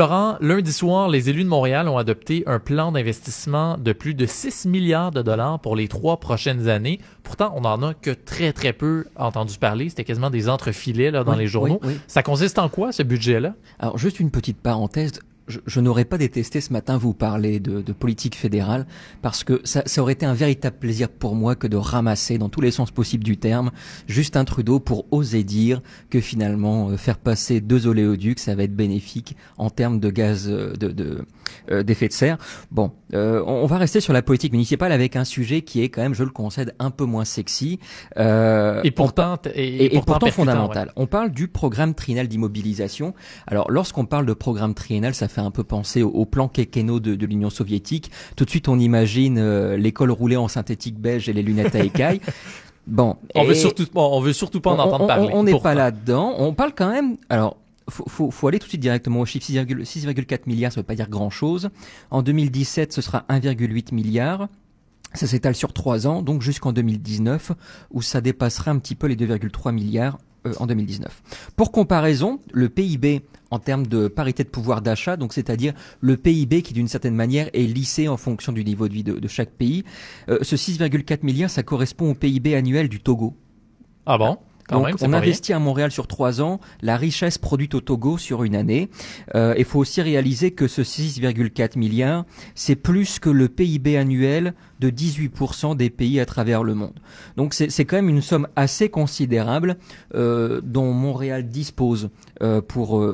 Laurent, lundi soir, les élus de Montréal ont adopté un plan d'investissement de plus de 6 milliards de dollars pour les trois prochaines années. Pourtant, on n'en a que très, très peu entendu parler. C'était quasiment des entrefilets dans les journaux. Ça consiste en quoi, ce budget-là? Alors, juste une petite parenthèse je, n'aurais pas détesté ce matin vous parler de, de politique fédérale parce que ça, ça, aurait été un véritable plaisir pour moi que de ramasser dans tous les sens possibles du terme Justin Trudeau pour oser dire que finalement euh, faire passer deux oléoducs ça va être bénéfique en termes de gaz euh, de euh, d'effet de, serre. Bon, on, va rester sur la politique municipale avec un sujet qui est quand même, je le concède, un peu moins sexy et pourtant et, pourtant, fondamental. On parle du programme triennal d'immobilisation. Alors lorsqu'on parle de programme triennal, ça fait un peu penser au, plan Kekeno de, l'Union soviétique. Tout de suite, on imagine euh, l'école roulée en synthétique belge et les lunettes à écailles. Bon, on veut surtout, on veut surtout pas en entendre parler. On n'est pas là-dedans. On parle quand même. Alors, faut, faut, aller tout de suite directement au chiffre 6,4 milliards, ça ne veut pas dire grand-chose. En 2017, ce sera 1,8 milliard. Ça s'étale sur trois ans, donc jusqu'en 2019, où ça dépassera un petit peu les 2,3 milliards euh, en 2019. Pour comparaison, le PIB en termes de parité de pouvoir d'achat, donc c'est-à-dire le PIB qui d'une certaine manière est lissé en fonction du niveau de vie de, chaque pays, euh, ce 6,4 milliards, ça correspond au PIB annuel du Togo. Ah bon on investit à Montréal sur trois ans la richesse produite au Togo sur une année. Euh, il faut aussi réaliser que ce 6,4 milliards, c'est plus que le PIB annuel de 18% des pays à travers le monde. Donc c'est quand même une somme assez considérable euh, dont Montréal dispose euh, pour,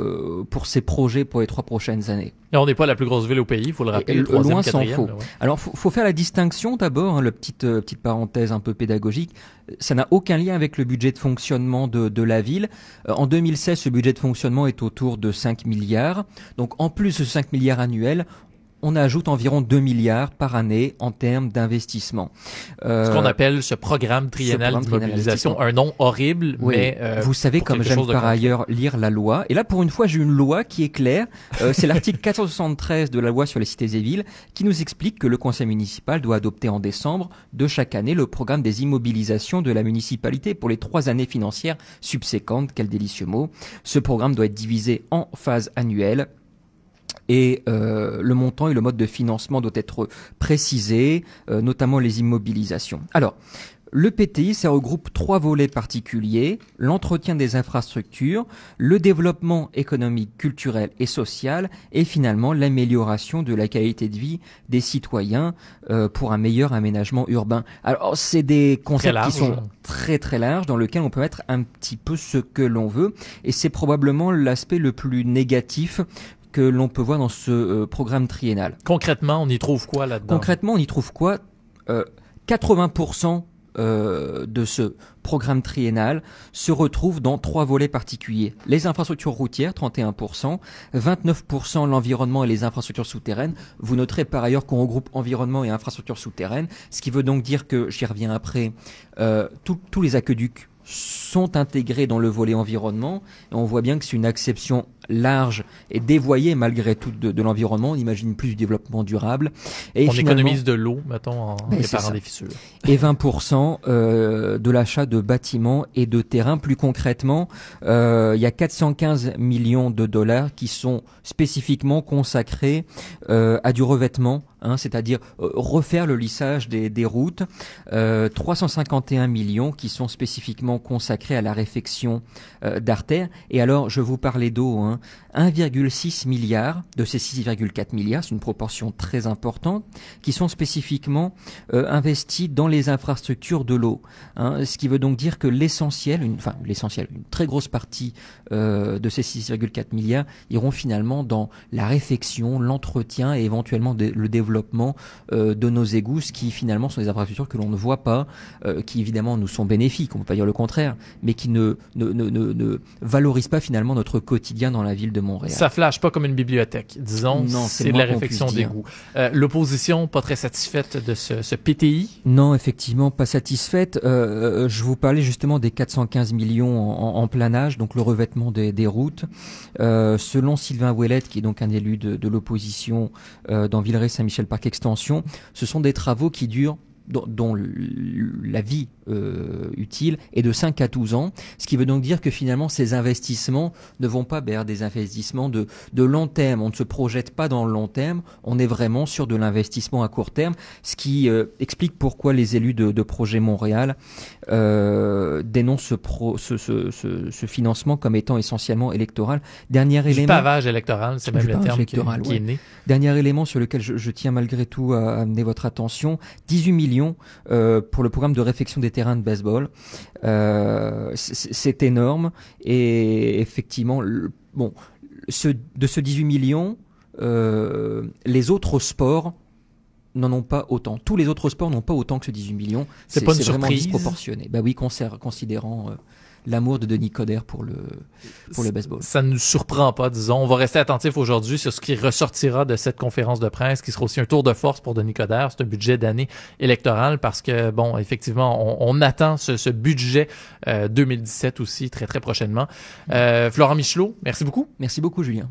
pour ses projets pour les trois prochaines années on n'est pas la plus grosse ville au pays, il faut le rappeler. trop loin s'en faut. Alors, faut, faut faire la distinction d'abord, hein, la petite euh, petite parenthèse un peu pédagogique. Ça n'a aucun lien avec le budget de fonctionnement de, de la ville. Euh, en 2016, ce budget de fonctionnement est autour de 5 milliards. Donc, en plus de 5 milliards annuels, on ajoute environ 2 milliards par année en termes d'investissement. ce qu'on euh, appelle ce programme triennal d'immobilisation, un nom horrible, mais euh, vous savez comme j'aime par ailleurs lire la loi. Et là, pour une fois, j'ai une loi qui est claire. Euh, c'est l'article 473 de la loi sur les cités et villes qui nous explique que le conseil municipal doit adopter en décembre de chaque année le programme des immobilisations de la municipalité pour les trois années financières subséquentes. Quel délicieux mot. Ce programme doit être divisé en phases annuelles et euh, le montant et le mode de financement doit être précisé, euh, notamment les immobilisations. Alors, le PTI, ça regroupe trois volets particuliers, l'entretien des infrastructures, le développement économique, culturel et social, et finalement l'amélioration de la qualité de vie des citoyens euh, pour un meilleur aménagement urbain. Alors c'est des concepts qui sont très très larges, dans lesquels on peut mettre un petit peu ce que l'on veut, et c'est probablement l'aspect le plus négatif que l'on peut voir dans ce euh, programme triennal. Concrètement, on y trouve quoi là-dedans Concrètement, on y trouve quoi 80% euh, euh, de ce programme triennal se retrouve dans trois volets particuliers. Les infrastructures routières, 31%, 29% l'environnement et les infrastructures souterraines. Vous noterez par ailleurs qu'on regroupe environnement et infrastructures souterraines, ce qui veut donc dire que, j'y reviens après, tous les aqueducs sont intégrés dans le volet environnement. Et on voit bien que c'est une exception large et dévoyé malgré tout de, l'environnement. On imagine plus du développement durable. Et on économise de l'eau maintenant en réparant des fissures. Et 20% euh, de l'achat de bâtiments et de terrains. Plus concrètement, euh, il y a 415 millions de dollars qui sont spécifiquement consacrés euh, à du revêtement hein, c'est-à-dire refaire le lissage des, des routes, euh, 351 millions qui sont spécifiquement consacrés à la réfection euh, d'artères. Et alors, je vous parlais d'eau, hein, 1,6 milliard de ces 6,4 milliards, c'est une proportion très importante, qui sont spécifiquement euh, investis dans les infrastructures de l'eau. Hein. ce qui veut donc dire que l'essentiel, enfin l'essentiel, une très grosse partie euh, de ces 6,4 milliards iront finalement dans la réfection, l'entretien et éventuellement le développement euh, de nos égouts, qui finalement sont des infrastructures que l'on ne voit pas, qui évidemment nous sont bénéfiques, on ne peut pas dire le contraire, mais qui ne, valorisent pas finalement notre quotidien dans la la ville de Montréal. Ça flash pas comme une bibliothèque, disons. Non, c'est de la réflexion des goûts. Euh, l'opposition pas très satisfaite de ce, PTI. Non, effectivement, pas satisfaite. Euh, euh, je vous parlais justement des 415 millions en, planage, donc le revêtement des, routes. selon Sylvain Ouellette, qui est donc un élu de, de l'opposition dans Villeray-Saint-Michel Parc Extension, ce sont des travaux qui durent dont, la vie euh, utile est de 5 à 12 ans, ce qui veut donc dire que finalement ces investissements ne vont pas vers des investissements de, de long terme, on ne se projette pas dans le long terme, on est vraiment sur de l'investissement à court terme, ce qui euh, explique pourquoi les élus de, Projet Montréal euh, dénoncent ce, ce, financement comme étant essentiellement électoral. Dernier du élément... pavage électoral, c'est même le terme qui, est né. Dernier élément sur lequel je, je tiens malgré tout à amener votre attention, 18 millions euh, pour le programme de réfection des terrains de baseball. Euh, c'est énorme. Et effectivement, bon, ce, de ce 18 millions, euh, les autres sports n'en ont pas autant. Tous les autres sports n'ont pas autant que ce 18 millions. C'est vraiment disproportionné. Bah oui, considérant l'amour de Denis Coderre pour le, pour le baseball. Ça ne nous surprend pas, disons. On va rester attentif aujourd'hui sur ce qui ressortira de cette conférence de presse, qui sera aussi un tour de force pour Denis Coderre. C'est un budget d'année électorale parce que, bon, effectivement, on, on attend ce, budget 2017 euh, aussi très, très prochainement. Euh, Florent Michelot, merci beaucoup. Merci beaucoup, Julien.